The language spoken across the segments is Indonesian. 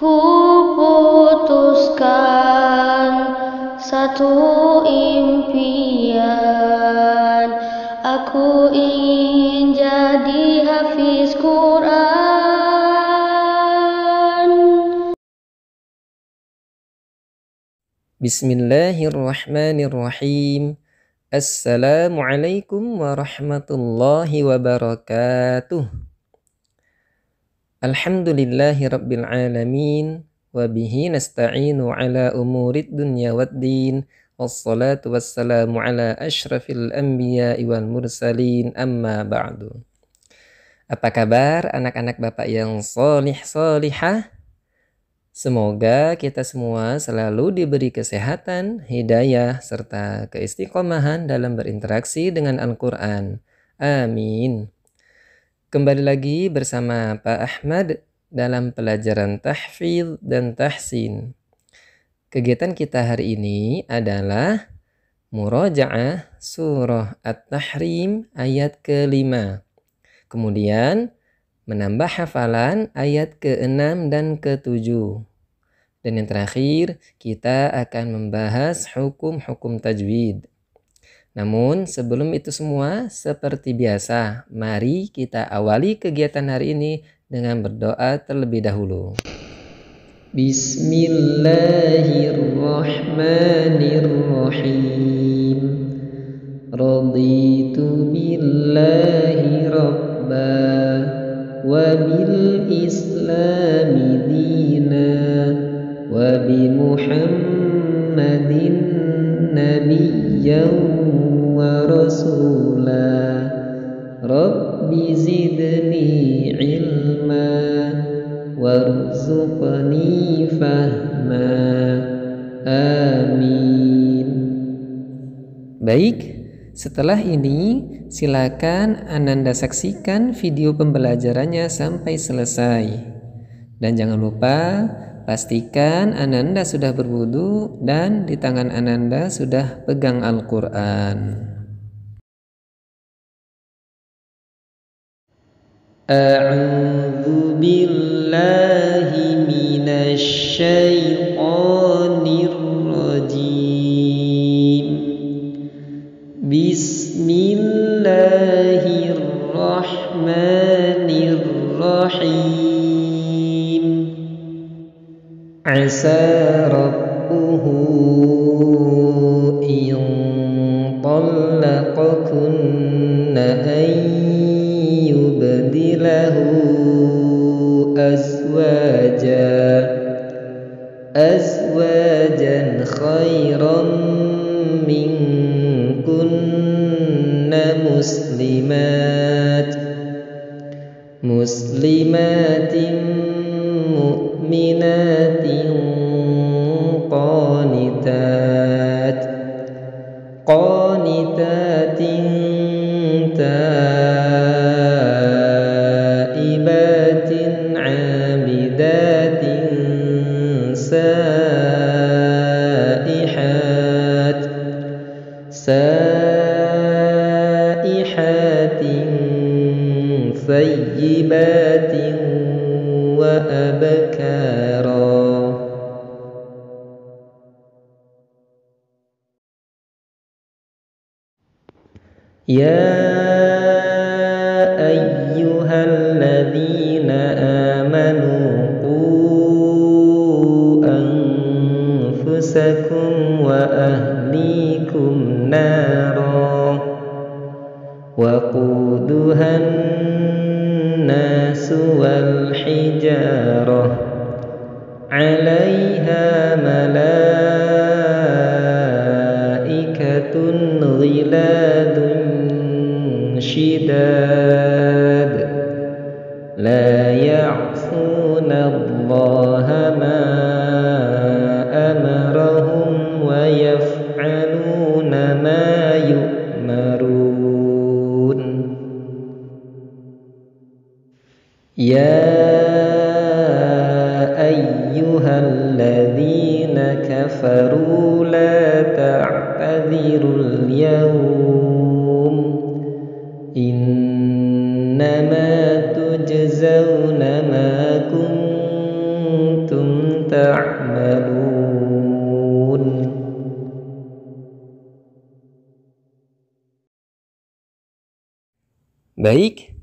Ku putuskan satu impian Aku ingin jadi hafiz Quran Bismillahirrahmanirrahim Assalamualaikum warahmatullahi wabarakatuh Alhamdulillahi rabbil alamin Wabihi nasta'inu ala umurid dunya waddin wassalatu wassalamu ala ashrafil anbiya wal mursalin amma ba'du. Apa kabar anak-anak Bapak yang solih solihah? Semoga kita semua selalu diberi kesehatan, hidayah, serta keistiqomahan dalam berinteraksi dengan Al-Quran. Amin. Kembali lagi bersama Pak Ahmad dalam pelajaran tahfidz dan tahsin. Kegiatan kita hari ini adalah muroja'ah surah At-Tahrim ayat ke kelima. Kemudian menambah hafalan ayat ke-6 dan ke-7. Dan yang terakhir, kita akan membahas hukum-hukum tajwid. Namun sebelum itu semua, seperti biasa, mari kita awali kegiatan hari ini dengan berdoa terlebih dahulu. Bismillahirrahmanirrahim. Raditu billahi rabba wa bil islami dina wa bi muhammadin nabiyyan ورسولا رب زدني علما وارزقني فهما آمين Baik, setelah ini silakan Ananda saksikan video pembelajarannya sampai selesai. Dan jangan lupa Pastikan Ananda sudah berwudu dan di tangan Ananda sudah pegang Al-Qur'an. A'udhu billahi minasy syaithanir rajim. Bismillahirrahmanirrahim. عسى ربه إن طلقكن أن يبدله أزواجا أزواجا خيرا منكن مسلمات مسلمات مؤمنات قانتات تائبات عابدات سائحات سائحات ثيبات وأبات يا أيها الذين آمنوا قوا أنفسكم وأهليكم نارا وقودها الناس والحجارة عليها ملائكة غلاظ شداد لا يعصون الله Baik,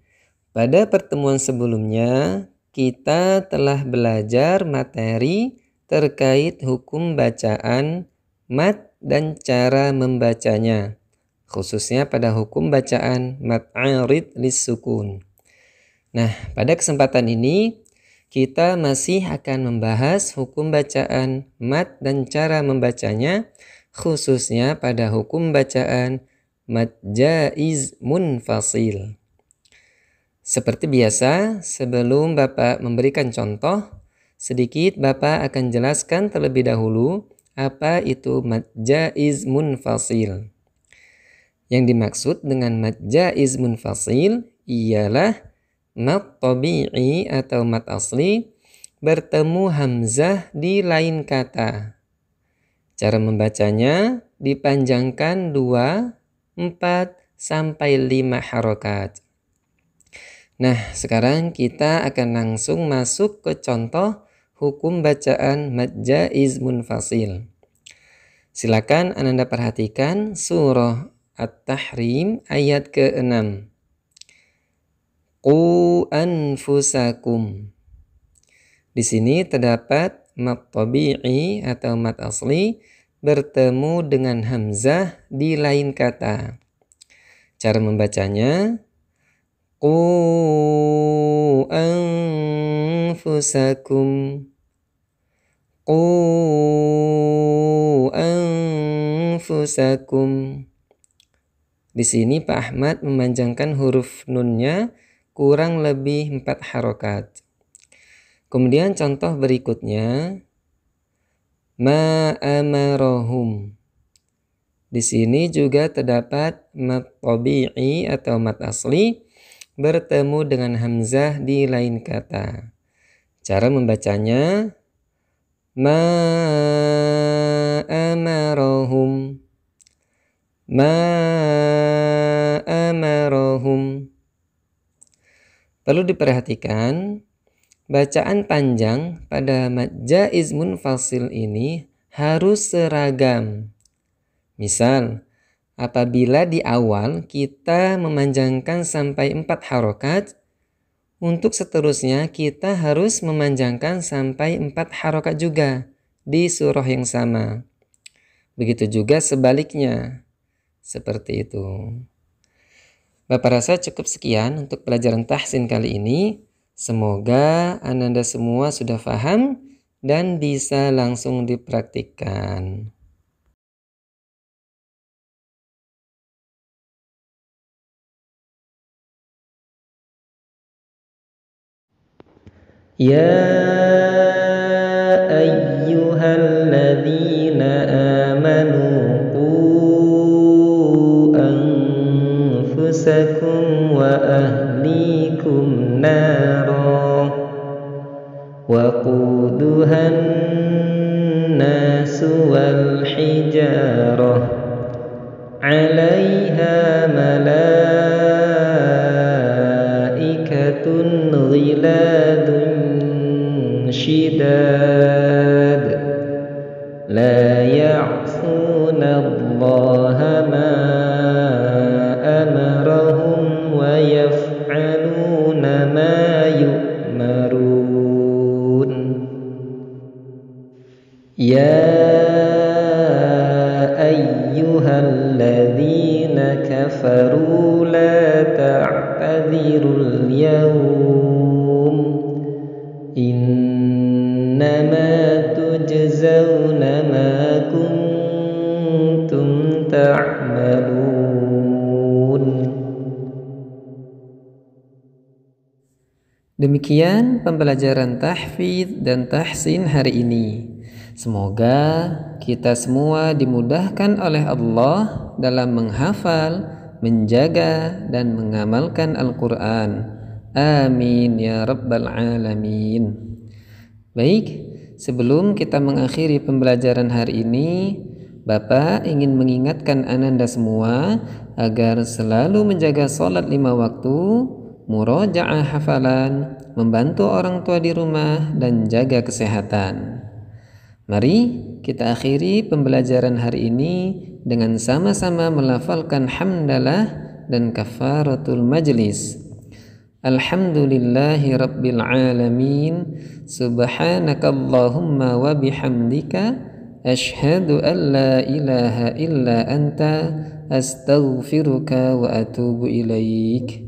pada pertemuan sebelumnya kita telah belajar materi terkait hukum bacaan, mat, dan cara membacanya, khususnya pada hukum bacaan mat arid lis sukun. Nah, pada kesempatan ini kita masih akan membahas hukum bacaan mat dan cara membacanya, khususnya pada hukum bacaan mat jaiz munfasil. Seperti biasa, sebelum Bapak memberikan contoh, sedikit Bapak akan jelaskan terlebih dahulu apa itu majaz munfasil. Yang dimaksud dengan majaz munfasil ialah mat tabi'i atau mat asli bertemu hamzah di lain kata. Cara membacanya dipanjangkan 2, 4, sampai 5 harokat. Nah, sekarang kita akan langsung masuk ke contoh hukum bacaan majaiz munfasil. Silakan anda perhatikan surah At-Tahrim ayat ke-6. Qu anfusakum. Di sini terdapat mat tabi'i atau mat asli bertemu dengan hamzah di lain kata. Cara membacanya قوا أنفسكم قوا أنفسكم Di sini Pak Ahmad memanjangkan huruf nunnya kurang lebih empat harokat. Kemudian contoh berikutnya ma'amarohum. Di sini juga terdapat mat tabi'i atau mat asli bertemu dengan hamzah di lain kata. Cara membacanya ma ma'amarohum. ma amarohum Perlu diperhatikan bacaan panjang pada majaiz munfasil ini harus seragam. Misal, apabila di awal kita memanjangkan sampai 4 harokat, untuk seterusnya kita harus memanjangkan sampai 4 harokat juga di surah yang sama. Begitu juga sebaliknya. Seperti itu. Bapak rasa cukup sekian untuk pelajaran tahsin kali ini. Semoga ananda semua sudah paham dan bisa langsung dipraktikkan. يا أيها الذين آمنوا قوا أنفسكم وأهليكم نارا لا يعصون الله ما أمرهم ويفعلون ما يؤمرون يا أيها الذين كفروا لا تعتذروا اليوم Demikian pembelajaran tahfidz dan tahsin hari ini. Semoga kita semua dimudahkan oleh Allah dalam menghafal, menjaga dan mengamalkan Al-Qur'an. Amin ya rabbal alamin. Baik, sebelum kita mengakhiri pembelajaran hari ini, Bapak ingin mengingatkan ananda semua agar selalu menjaga sholat lima waktu muroja'ah hafalan, membantu orang tua di rumah, dan jaga kesehatan. Mari kita akhiri pembelajaran hari ini dengan sama-sama melafalkan hamdalah dan kafaratul majlis. Alhamdulillahi rabbil alamin Subhanakallahumma wa bihamdika Ashhadu an la ilaha illa anta Astaghfiruka wa atubu ilaik